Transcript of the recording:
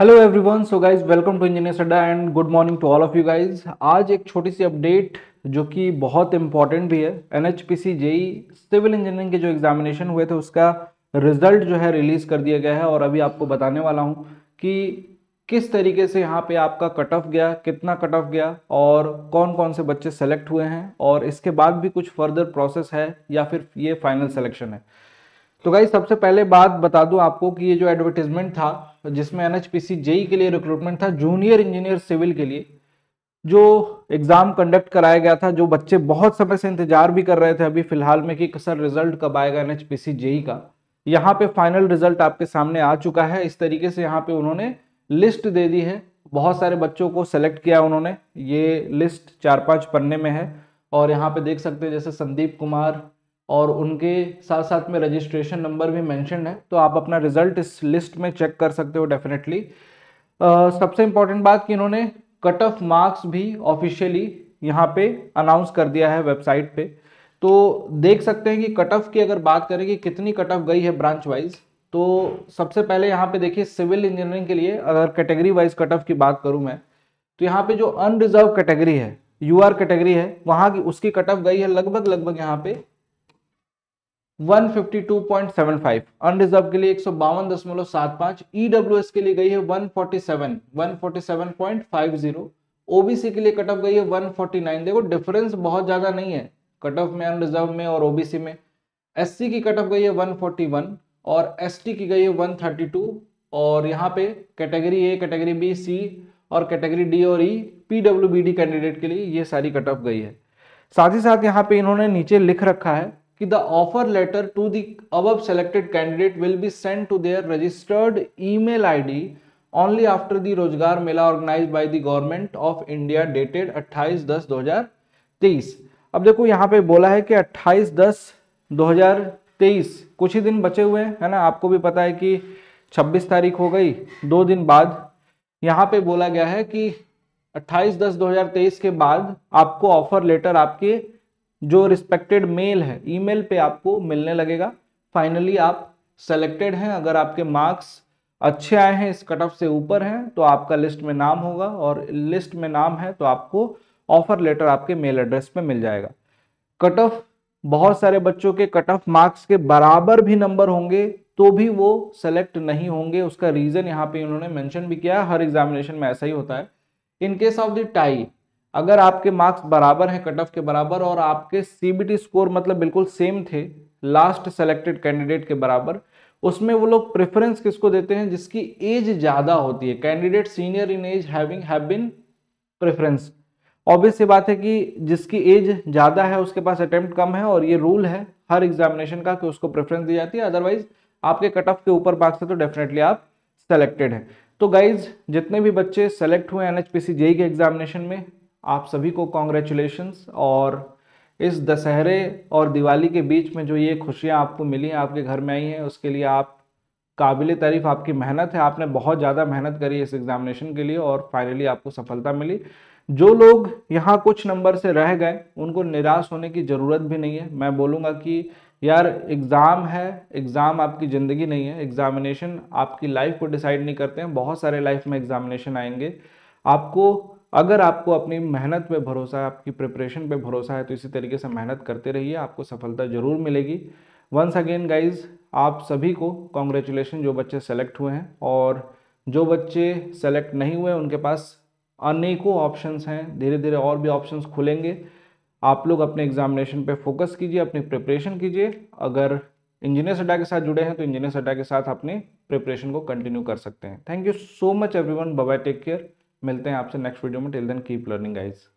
hello everyone so guys welcome to engineer Sadda and good morning to all of you guys आज एक छोटी सी update जो कि बहुत इंपॉर्टेंट भी है N H P C JE civil engineering के जो एग्जामिनेशन हुए थे उसका रिजल्ट जो है रिलीज़ कर दिया गया है और अभी आपको बताने वाला हूँ कि किस तरीके से यहाँ पे आपका कट ऑफ गया कितना कट ऑफ गया और कौन कौन से बच्चे सेलेक्ट हुए हैं और इसके बाद भी कुछ फर्दर प्रोसेस है या फिर ये फाइनल सेलेक्शन है तो गाई सबसे पहले बात बता दूं आपको कि ये जो एडवर्टीजमेंट था जिसमें एन एच जेई के लिए रिक्रूटमेंट था जूनियर इंजीनियर सिविल के लिए जो एग्ज़ाम कंडक्ट कराया गया था जो बच्चे बहुत समय से इंतजार भी कर रहे थे अभी फिलहाल में कि सर रिजल्ट कब आएगा एन एच जेई का यहाँ पे फाइनल रिजल्ट आपके सामने आ चुका है इस तरीके से यहाँ पे उन्होंने लिस्ट दे दी है बहुत सारे बच्चों को सेलेक्ट किया उन्होंने ये लिस्ट चार पांच पन्ने में है और यहाँ पे देख सकते हैं जैसे संदीप कुमार और उनके साथ साथ में रजिस्ट्रेशन नंबर भी मैंशन है तो आप अपना रिजल्ट इस लिस्ट में चेक कर सकते हो डेफिनेटली सबसे इम्पॉर्टेंट बात कि इन्होंने कट ऑफ मार्क्स भी ऑफिशियली यहाँ पे अनाउंस कर दिया है वेबसाइट पे तो देख सकते हैं कि कट ऑफ की अगर बात करें कि कितनी कट ऑफ गई है ब्रांच वाइज तो सबसे पहले यहाँ पे देखिए सिविल इंजीनियरिंग के लिए अगर कैटेगरी वाइज कट ऑफ की बात करूँ मैं तो यहाँ पे जो अनरिजर्व कैटेगरी है यू आर कैटेगरी है वहाँ की उसकी कट ऑफ गई है लगभग लगभग यहाँ पे 152.75 अनरिजर्व के लिए एक सौ बावन दशमलव सात पांच एस e के लिए गई है 147 147.50 ओबीसी के लिए कट ऑफ गई है 149 देखो डिफरेंस बहुत ज्यादा नहीं है कट ऑफ में अनरिजर्व में और ओबीसी में एससी की कट ऑफ गई है 141 और एसटी की गई है 132 और यहाँ पे category A category B C और कैटेगरी डी और ई पीडब्ल्यूबीडी कैंडिडेट के लिए ये सारी कट ऑफ गई है साथ ही साथ यहाँ पे इन्होंने नीचे लिख रखा है कि the offer letter to the above selected candidate will be send to their registered email ID only after the Rozgar Mela organise by the government of India dated 28 दस 2023 अब देखो यहाँ पे बोला है कि 28 दस 2023 कुछ ही दिन बचे हुए हैं है ना आपको भी पता है कि 26 तारीख हो गई दो दिन बाद यहाँ पे बोला गया है कि 28 दस 2023 के बाद आपको ऑफर लेटर आपके जो रिस्पेक्टेड मेल है ईमेल पे आपको मिलने लगेगा फाइनली आप सेलेक्टेड हैं अगर आपके मार्क्स अच्छे आए हैं इस कट ऑफ से ऊपर हैं तो आपका लिस्ट में नाम होगा और लिस्ट में नाम है तो आपको ऑफर लेटर आपके मेल एड्रेस पे मिल जाएगा कट ऑफ बहुत सारे बच्चों के कट ऑफ मार्क्स के बराबर भी नंबर होंगे तो भी वो सेलेक्ट नहीं होंगे उसका रीज़न यहाँ पे इन्होंने मेंशन भी किया हर एग्जामिनेशन में ऐसा ही होता है इनकेस ऑफ द टाई अगर आपके मार्क्स बराबर हैं कट ऑफ के बराबर और आपके सीबीटी स्कोर मतलब बिल्कुल सेम थे लास्ट सेलेक्टेड कैंडिडेट के बराबर उसमें वो लोग प्रेफरेंस किसको देते हैं जिसकी एज ज़्यादा होती है candidate senior in age having have been preference obvious सी बात है कि जिसकी एज ज़्यादा है उसके पास अटैम्प्ट कम है और ये रूल है हर एग्जामिनेशन का कि उसको प्रेफरेंस दी जाती है अदरवाइज आपके कट ऑफ के ऊपर मार्क्स है तो डेफिनेटली आप सेलेक्टेड हैं तो गाइज जितने भी बच्चे सेलेक्ट हुए एन एच e के एग्जामिनेशन में आप सभी को कॉन्ग्रेचुलेशंस और इस दशहरे और दिवाली के बीच में जो ये खुशियाँ आपको मिली हैं आपके घर में आई हैं उसके लिए आप काबिल तारीफ आपकी मेहनत है आपने बहुत ज़्यादा मेहनत करी इस एग्ज़ामिनेशन के लिए और फाइनली आपको सफलता मिली जो लोग यहाँ कुछ नंबर से रह गए उनको निराश होने की ज़रूरत भी नहीं है मैं बोलूँगा कि यार एग्ज़ाम है एग्ज़ाम आपकी ज़िंदगी नहीं है एग्ज़ामिनेशन आपकी लाइफ को डिसाइड नहीं करते हैं बहुत सारे लाइफ में एग्ज़ामिनेशन आएंगे आपको अगर आपको अपनी मेहनत पे भरोसा है आपकी प्रिपरेशन पे भरोसा है तो इसी तरीके से मेहनत करते रहिए आपको सफलता ज़रूर मिलेगी वंस अगेन गाइज आप सभी को कॉन्ग्रेचुलेसन जो बच्चे सेलेक्ट हुए हैं और जो बच्चे सेलेक्ट नहीं हुए उनके पास अनेकों ऑप्शंस हैं धीरे धीरे और भी ऑप्शंस खुलेंगे आप लोग अपने एग्जामिनेशन पे फोकस कीजिए अपनी प्रिपरेशन कीजिए अगर इंजीनियर सड्डा के साथ जुड़े हैं तो इंजीनियर सड्डा के साथ अपने प्रिपरेशन को कंटिन्यू कर सकते हैं thank you so much everyone bye take care मिलते हैं आपसे नेक्स्ट वीडियो में till then keep learning guys